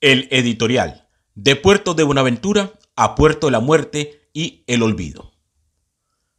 El editorial, de Puerto de Buenaventura a Puerto de la Muerte y el Olvido.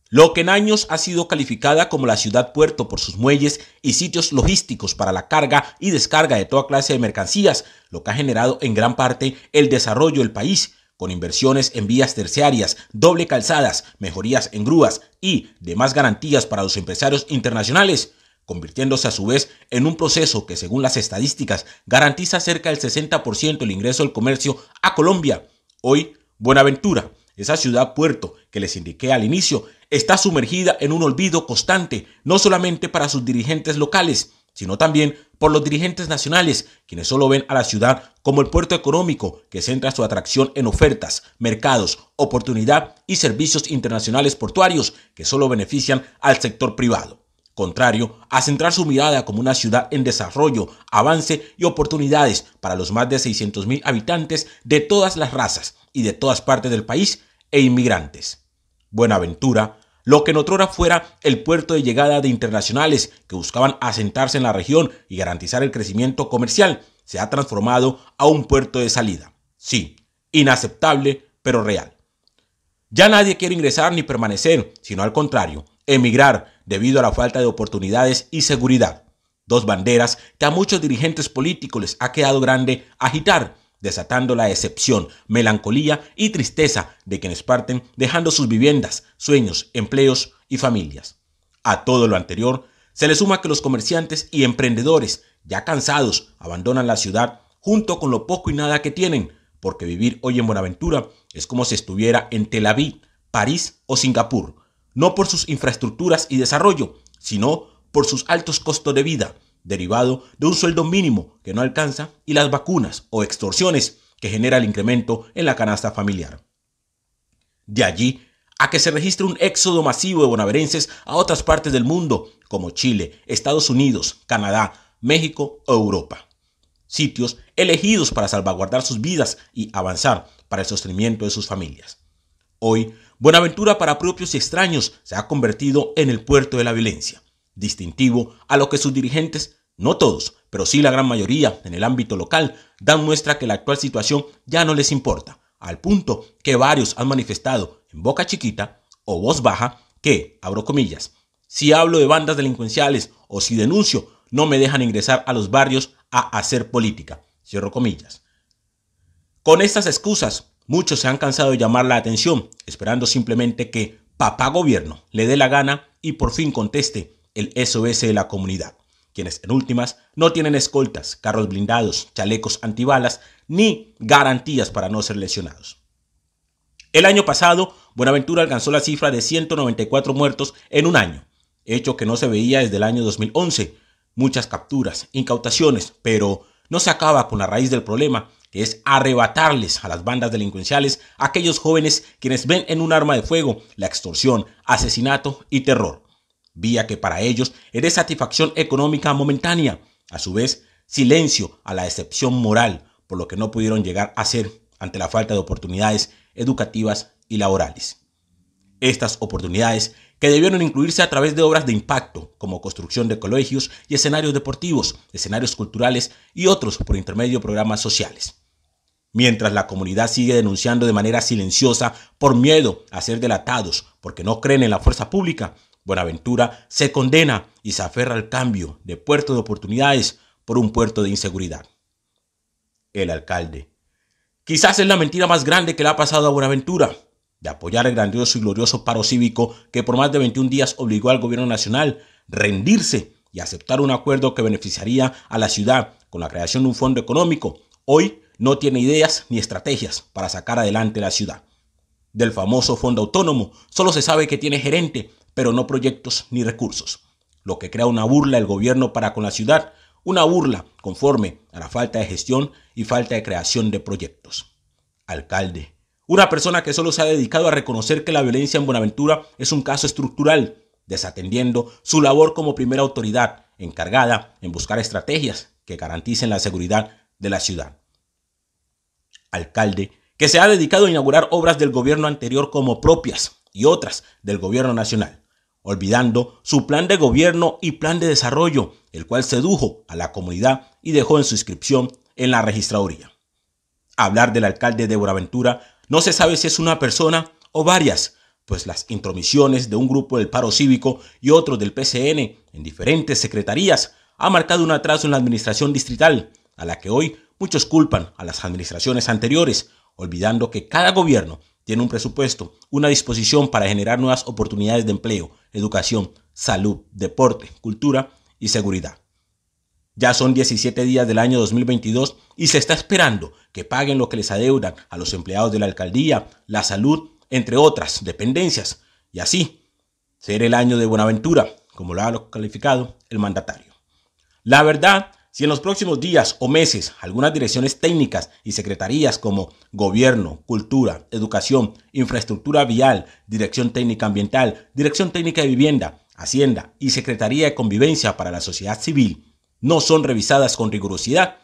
Lo que en años ha sido calificada como la ciudad puerto por sus muelles y sitios logísticos para la carga y descarga de toda clase de mercancías, lo que ha generado en gran parte el desarrollo del país, con inversiones en vías terciarias, doble calzadas, mejorías en grúas y demás garantías para los empresarios internacionales, convirtiéndose a su vez en un proceso que según las estadísticas garantiza cerca del 60% el ingreso del comercio a Colombia. Hoy, Buenaventura, esa ciudad puerto que les indiqué al inicio, está sumergida en un olvido constante, no solamente para sus dirigentes locales, sino también por los dirigentes nacionales, quienes solo ven a la ciudad como el puerto económico que centra su atracción en ofertas, mercados, oportunidad y servicios internacionales portuarios que solo benefician al sector privado contrario a centrar su mirada como una ciudad en desarrollo, avance y oportunidades para los más de 600.000 habitantes de todas las razas y de todas partes del país e inmigrantes. Buenaventura, lo que en otrora fuera el puerto de llegada de internacionales que buscaban asentarse en la región y garantizar el crecimiento comercial, se ha transformado a un puerto de salida. Sí, inaceptable, pero real. Ya nadie quiere ingresar ni permanecer, sino al contrario, emigrar debido a la falta de oportunidades y seguridad. Dos banderas que a muchos dirigentes políticos les ha quedado grande agitar, desatando la decepción, melancolía y tristeza de quienes parten dejando sus viviendas, sueños, empleos y familias. A todo lo anterior, se le suma que los comerciantes y emprendedores, ya cansados, abandonan la ciudad junto con lo poco y nada que tienen, porque vivir hoy en Buenaventura es como si estuviera en Tel Aviv, París o Singapur, no por sus infraestructuras y desarrollo, sino por sus altos costos de vida, derivado de un sueldo mínimo que no alcanza y las vacunas o extorsiones que genera el incremento en la canasta familiar. De allí a que se registre un éxodo masivo de bonaverenses a otras partes del mundo, como Chile, Estados Unidos, Canadá, México o Europa. Sitios elegidos para salvaguardar sus vidas y avanzar para el sostenimiento de sus familias. Hoy Buenaventura para propios y extraños se ha convertido en el puerto de la violencia, distintivo a lo que sus dirigentes, no todos, pero sí la gran mayoría en el ámbito local, dan muestra que la actual situación ya no les importa, al punto que varios han manifestado en boca chiquita o voz baja que, abro comillas, si hablo de bandas delincuenciales o si denuncio, no me dejan ingresar a los barrios a hacer política, cierro comillas. Con estas excusas, Muchos se han cansado de llamar la atención, esperando simplemente que papá gobierno le dé la gana y por fin conteste el SOS de la comunidad, quienes en últimas no tienen escoltas, carros blindados, chalecos antibalas ni garantías para no ser lesionados. El año pasado, Buenaventura alcanzó la cifra de 194 muertos en un año, hecho que no se veía desde el año 2011. Muchas capturas, incautaciones, pero no se acaba con la raíz del problema que es arrebatarles a las bandas delincuenciales a aquellos jóvenes quienes ven en un arma de fuego la extorsión, asesinato y terror, vía que para ellos era satisfacción económica momentánea, a su vez silencio a la excepción moral, por lo que no pudieron llegar a ser ante la falta de oportunidades educativas y laborales. Estas oportunidades que debieron incluirse a través de obras de impacto, como construcción de colegios y escenarios deportivos, escenarios culturales y otros por intermedio de programas sociales mientras la comunidad sigue denunciando de manera silenciosa por miedo a ser delatados porque no creen en la fuerza pública, Buenaventura se condena y se aferra al cambio de puerto de oportunidades por un puerto de inseguridad. El alcalde. Quizás es la mentira más grande que le ha pasado a Buenaventura, de apoyar el grandioso y glorioso paro cívico que por más de 21 días obligó al gobierno nacional rendirse y aceptar un acuerdo que beneficiaría a la ciudad con la creación de un fondo económico, hoy no tiene ideas ni estrategias para sacar adelante la ciudad. Del famoso fondo autónomo solo se sabe que tiene gerente, pero no proyectos ni recursos, lo que crea una burla el gobierno para con la ciudad, una burla conforme a la falta de gestión y falta de creación de proyectos. Alcalde, una persona que solo se ha dedicado a reconocer que la violencia en Buenaventura es un caso estructural, desatendiendo su labor como primera autoridad encargada en buscar estrategias que garanticen la seguridad de la ciudad alcalde, que se ha dedicado a inaugurar obras del gobierno anterior como propias y otras del gobierno nacional, olvidando su plan de gobierno y plan de desarrollo, el cual sedujo a la comunidad y dejó en su inscripción en la registraduría. Hablar del alcalde de Buenaventura no se sabe si es una persona o varias, pues las intromisiones de un grupo del paro cívico y otro del PCN en diferentes secretarías ha marcado un atraso en la administración distrital a la que hoy muchos culpan a las administraciones anteriores, olvidando que cada gobierno tiene un presupuesto, una disposición para generar nuevas oportunidades de empleo, educación, salud, deporte, cultura y seguridad. Ya son 17 días del año 2022 y se está esperando que paguen lo que les adeudan a los empleados de la alcaldía, la salud, entre otras dependencias, y así ser el año de Buenaventura, como lo ha calificado el mandatario. La verdad si en los próximos días o meses algunas direcciones técnicas y secretarías como Gobierno, Cultura, Educación, Infraestructura Vial, Dirección Técnica Ambiental, Dirección Técnica de Vivienda, Hacienda y Secretaría de Convivencia para la Sociedad Civil no son revisadas con rigurosidad,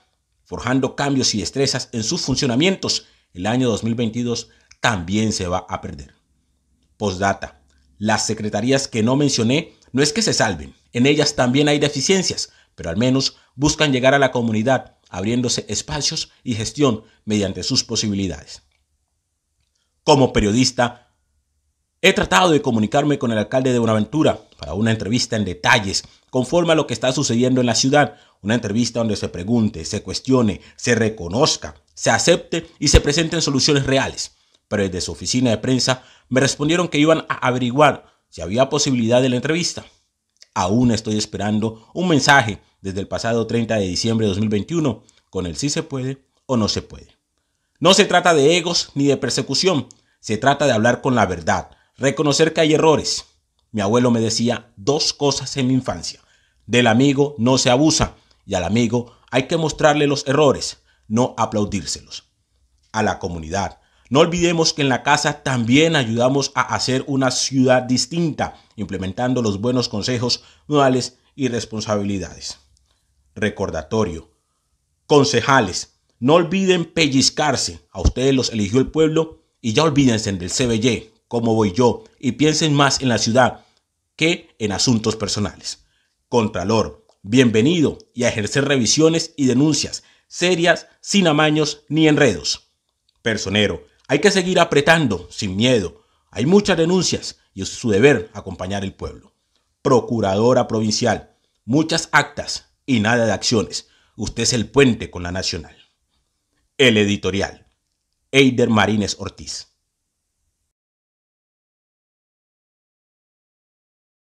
forjando cambios y destrezas en sus funcionamientos, el año 2022 también se va a perder. Postdata. Las secretarías que no mencioné no es que se salven, en ellas también hay deficiencias, pero al menos buscan llegar a la comunidad, abriéndose espacios y gestión mediante sus posibilidades. Como periodista, he tratado de comunicarme con el alcalde de Buenaventura para una entrevista en detalles, conforme a lo que está sucediendo en la ciudad, una entrevista donde se pregunte, se cuestione, se reconozca, se acepte y se presenten soluciones reales. Pero desde su oficina de prensa me respondieron que iban a averiguar si había posibilidad de la entrevista aún estoy esperando un mensaje desde el pasado 30 de diciembre de 2021 con el si se puede o no se puede. No se trata de egos ni de persecución, se trata de hablar con la verdad, reconocer que hay errores. Mi abuelo me decía dos cosas en mi infancia. Del amigo no se abusa y al amigo hay que mostrarle los errores, no aplaudírselos. A la comunidad, no olvidemos que en la casa también ayudamos a hacer una ciudad distinta, implementando los buenos consejos, modales y responsabilidades. Recordatorio. Concejales, no olviden pellizcarse. A ustedes los eligió el pueblo y ya olvídense del CBY, como voy yo, y piensen más en la ciudad que en asuntos personales. Contralor, bienvenido y a ejercer revisiones y denuncias serias, sin amaños ni enredos. Personero, hay que seguir apretando sin miedo. Hay muchas denuncias y es su deber acompañar al pueblo. Procuradora provincial, muchas actas y nada de acciones. Usted es el puente con la nacional. El editorial. Eider Marínez Ortiz.